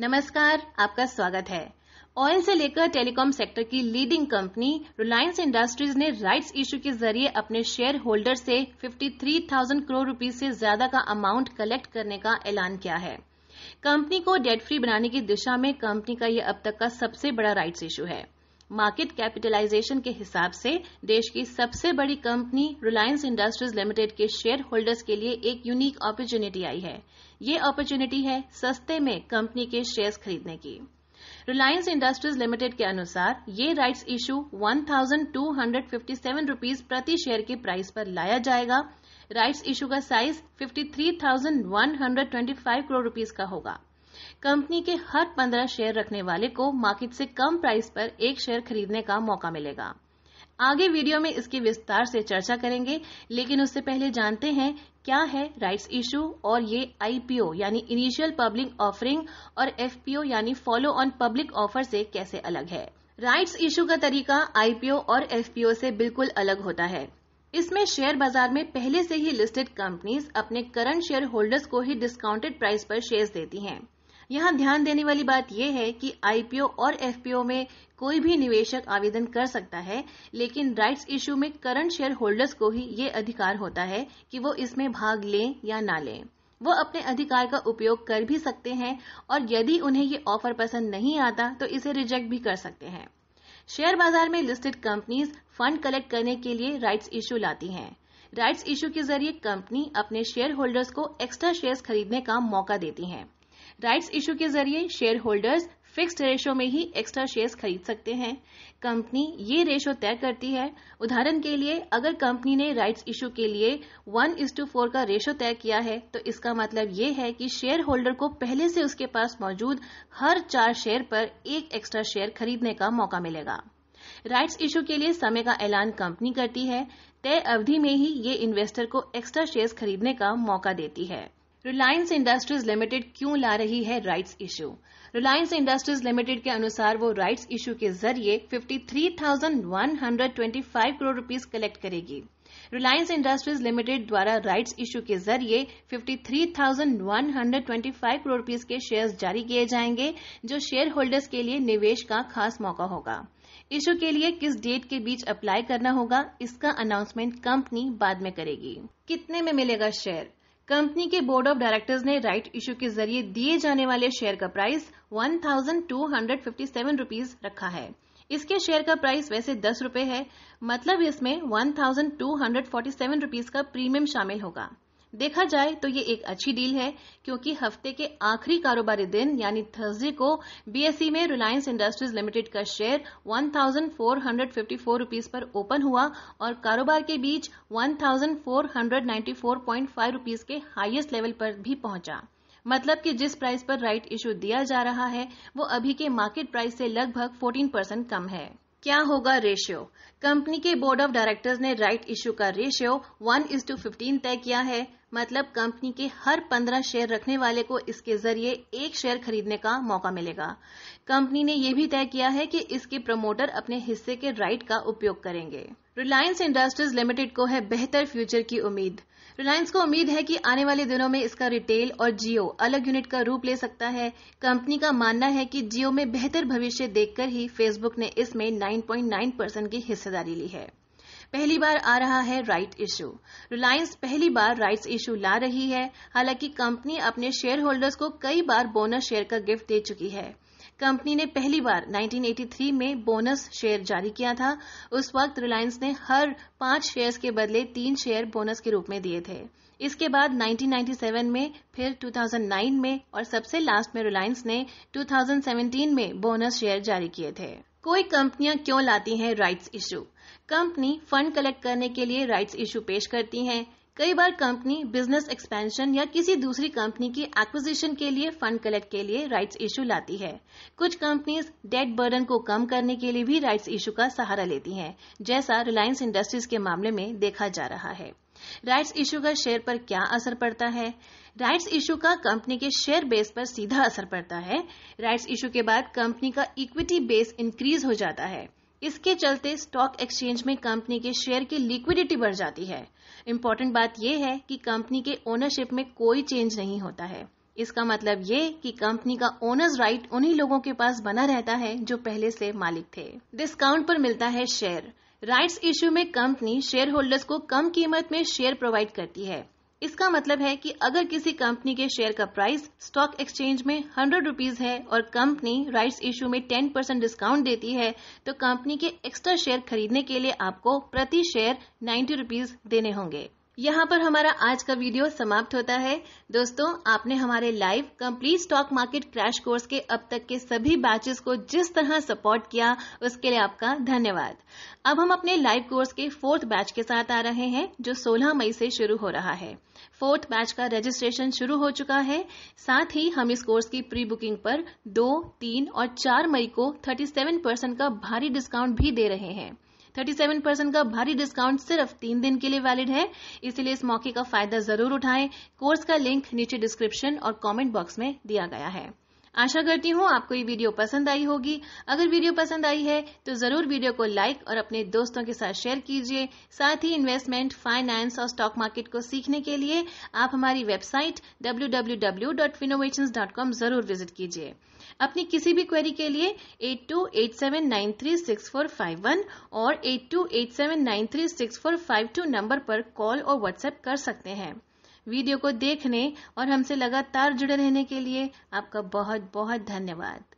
नमस्कार आपका स्वागत है ऑयल से लेकर टेलीकॉम सेक्टर की लीडिंग कंपनी रिलायंस इंडस्ट्रीज ने राइट्स इश्यू के जरिए अपने शेयर होल्डर से 53,000 करोड़ रुपए से ज्यादा का अमाउंट कलेक्ट करने का ऐलान किया है कंपनी को डेट फ्री बनाने की दिशा में कंपनी का यह अब तक का सबसे बड़ा राइट्स इश्यू है मार्केट कैपिटलाइजेशन के हिसाब से देश की सबसे बड़ी कंपनी रिलायंस इंडस्ट्रीज लिमिटेड के शेयर होल्डर्स के लिए एक यूनिक अपॉर्चुनिटी आई है ये अपॉर्चुनिटी है सस्ते में कंपनी के शेयर्स खरीदने की रिलायंस इंडस्ट्रीज लिमिटेड के अनुसार ये राइट्स इशू 1,257 रुपीस प्रति शेयर के प्राइस पर लाया जाएगा राइट्स इशू का साइज 53,125 करोड़ रुपीस का होगा कंपनी के हर पंद्रह शेयर रखने वाले को मार्केट से कम प्राइस पर एक शेयर खरीदने का मौका मिलेगा आगे वीडियो में इसकी विस्तार से चर्चा करेंगे लेकिन उससे पहले जानते हैं क्या है राइट्स इशू और ये आईपीओ यानी इनिशियल पब्लिक ऑफरिंग और एफपीओ यानी फॉलो ऑन पब्लिक ऑफर से कैसे अलग है राइट्स इशू का तरीका आईपीओ और एफपीओ से बिल्कुल अलग होता है इसमें शेयर बाजार में पहले से ही लिस्टेड कंपनीज अपने करंट शेयर होल्डर्स को ही डिस्काउंटेड प्राइस पर शेयर्स देती हैं यहां ध्यान देने वाली बात यह है कि आईपीओ और एफपीओ में कोई भी निवेशक आवेदन कर सकता है लेकिन राइट्स इश्यू में करंट शेयर होल्डर्स को ही ये अधिकार होता है कि वो इसमें भाग लें या ना लें वो अपने अधिकार का उपयोग कर भी सकते हैं और यदि उन्हें ये ऑफर पसंद नहीं आता तो इसे रिजेक्ट भी कर सकते हैं शेयर बाजार में लिस्टेड कंपनीज फंड कलेक्ट करने के लिए राइट्स इशू लाती हैं राइट्स इश्यू के जरिए कंपनी अपने शेयर होल्डर्स को एक्स्ट्रा शेयर्स खरीदने का मौका देती हैं राइट्स इशू के जरिए शेयर होल्डर्स फिक्स्ड रेशो में ही एक्स्ट्रा शेयर्स खरीद सकते हैं कंपनी ये रेशो तय करती है उदाहरण के लिए अगर कंपनी ने राइट्स इशू के लिए वन इज टू फोर का रेशो तय किया है तो इसका मतलब ये है कि शेयर होल्डर को पहले से उसके पास मौजूद हर चार शेयर पर एक एक्स्ट्रा शेयर खरीदने का मौका मिलेगा राइट्स इशू के लिए समय का ऐलान कंपनी करती है तय अवधि में ही ये इन्वेस्टर को एक्स्ट्रा शेयर्स खरीदने का मौका देती है रिलायंस इंडस्ट्रीज लिमिटेड क्यों ला रही है rights issue Reliance Industries Limited के अनुसार वो राइट्स इशू के जरिए 53,125 करोड़ रुपीस कलेक्ट करेगी रिलायंस इंडस्ट्रीज लिमिटेड द्वारा राइट्स इशू के जरिए 53,125 करोड़ रुपीस के शेयर्स जारी किए जाएंगे जो शेयर होल्डर्स के लिए निवेश का खास मौका होगा इश्यू के लिए किस डेट के बीच अप्लाई करना होगा इसका अनाउंसमेंट कंपनी बाद में करेगी कितने में मिलेगा शेयर कंपनी के बोर्ड ऑफ डायरेक्टर्स ने राइट इश्यू के जरिए दिए जाने वाले शेयर का price one thousand two hundred fifty seven रखा है इसके शेयर का प्राइस वैसे दस रुपए है मतलब इसमें one thousand two hundred forty seven का प्रीमियम शामिल होगा देखा जाए तो ये एक अच्छी डील है क्योंकि हफ्ते के आखिरी कारोबारी दिन यानी थर्सडे को बीएसई e में रिलायंस इंडस्ट्रीज लिमिटेड का शेयर 1454 रुपीस पर ओपन हुआ और कारोबार के बीच 1494.5 रुपीस के हाईएस्ट लेवल पर भी पहुंचा मतलब कि जिस प्राइस पर राइट इश्यू दिया जा रहा है वो अभी के मार्केट प्राइस से लगभग 14 परसेंट कम है क्या होगा रेशियो कंपनी के बोर्ड ऑफ डायरेक्टर्स ने राइट इश्यू का ratio one is to fifteen तय किया है मतलब कंपनी के हर पंद्रह शेयर रखने वाले को इसके जरिए एक शेयर खरीदने का मौका मिलेगा कंपनी ने यह भी तय किया है कि इसके प्रमोटर अपने हिस्से के राइट का उपयोग करेंगे रिलायंस इंडस्ट्रीज लिमिटेड को है बेहतर फ्यूचर की उम्मीद रिलायंस को उम्मीद है कि आने वाले दिनों में इसका रिटेल और जियो अलग यूनिट का रूप ले सकता है कंपनी का मानना है कि जियो में बेहतर भविष्य देखकर ही फेसबुक ने इसमें 9.9 परसेंट की हिस्सेदारी ली है पहली बार आ रहा है राइट इशू रिलायंस पहली बार राइट्स इशू ला रही है हालांकि कंपनी अपने शेयर होल्डर्स को कई बार बोनस शेयर का गिफ्ट दे चुकी है कंपनी ने पहली बार 1983 में बोनस शेयर जारी किया था उस वक्त रिलायंस ने हर पांच शेयर्स के बदले तीन शेयर बोनस के रूप में दिए थे इसके बाद 1997 में फिर 2009 में और सबसे लास्ट में रिलायंस ने 2017 में बोनस शेयर जारी किए थे कोई कंपनियां क्यों लाती हैं rights issue company fund collect करने के लिए राइट्स इशू पेश करती हैं कई बार कंपनी बिजनेस एक्सपेंशन या किसी दूसरी कंपनी की एक्विजिशन के लिए फंड कलेक्ट के लिए राइट्स इशू लाती है कुछ कंपनीज डेट बर्डन को कम करने के लिए भी राइट्स इशू का सहारा लेती हैं जैसा रिलायंस इंडस्ट्रीज के मामले में देखा जा रहा है राइट्स इशू का शेयर पर क्या असर पड़ता है राइट्स इशू का कंपनी के शेयर बेस पर सीधा असर पड़ता है राइट्स इशू के बाद कंपनी का इक्विटी बेस इंक्रीज हो जाता है इसके चलते स्टॉक एक्सचेंज में कंपनी के शेयर की लिक्विडिटी बढ़ जाती है इम्पोर्टेंट बात यह है कि कंपनी के ओनरशिप में कोई चेंज नहीं होता है इसका मतलब ये कि कंपनी का ओनर्स राइट उन्हीं लोगों के पास बना रहता है जो पहले से मालिक थे डिस्काउंट पर मिलता है शेयर राइट्स इश्यू में कंपनी शेयर होल्डर्स को कम कीमत में शेयर प्रोवाइड करती है इसका मतलब है कि अगर किसी कंपनी के शेयर का प्राइस स्टॉक एक्सचेंज में हंड्रेड रुपीज है और कंपनी राइट्स इश्यू में टेन परसेंट डिस्काउंट देती है तो कंपनी के एक्स्ट्रा शेयर खरीदने के लिए आपको प्रति शेयर नाइन्टी रुपीज देने होंगे यहाँ पर हमारा आज का वीडियो समाप्त होता है दोस्तों आपने हमारे live complete stock market crash course के अब तक के सभी बैचेस को जिस तरह सपोर्ट किया उसके लिए आपका धन्यवाद अब हम अपने लाइव कोर्स के फोर्थ बैच के साथ आ रहे हैं जो 16 मई से शुरू हो रहा है फोर्थ बैच का रजिस्ट्रेशन शुरू हो चुका है साथ ही हम इस कोर्स की प्री बुकिंग पर दो तीन और चार मई को थर्टी परसेंट का भारी डिस्काउंट भी दे रहे हैं 37 परसेंट का भारी डिस्काउंट सिर्फ तीन दिन के लिए वैलिड है इसलिए इस मौके का फायदा जरूर उठाएं कोर्स का लिंक नीचे डिस्क्रिप्शन और कमेंट बॉक्स में दिया गया है आशा करती हूँ आपको ये वीडियो पसंद आई होगी अगर वीडियो पसंद आई है तो जरूर वीडियो को लाइक और अपने दोस्तों के साथ शेयर कीजिए साथ ही इन्वेस्टमेंट फाइनेंस और स्टॉक मार्केट को सीखने के लिए आप हमारी वेबसाइट डब्ल्यू जरूर विजिट कीजिए अपनी किसी भी क्वेरी के लिए 8287936451 और 8287936452 नंबर पर कॉल और व्हाट्सएप कर सकते हैं वीडियो को देखने और हमसे लगातार जुड़े रहने के लिए आपका बहुत बहुत धन्यवाद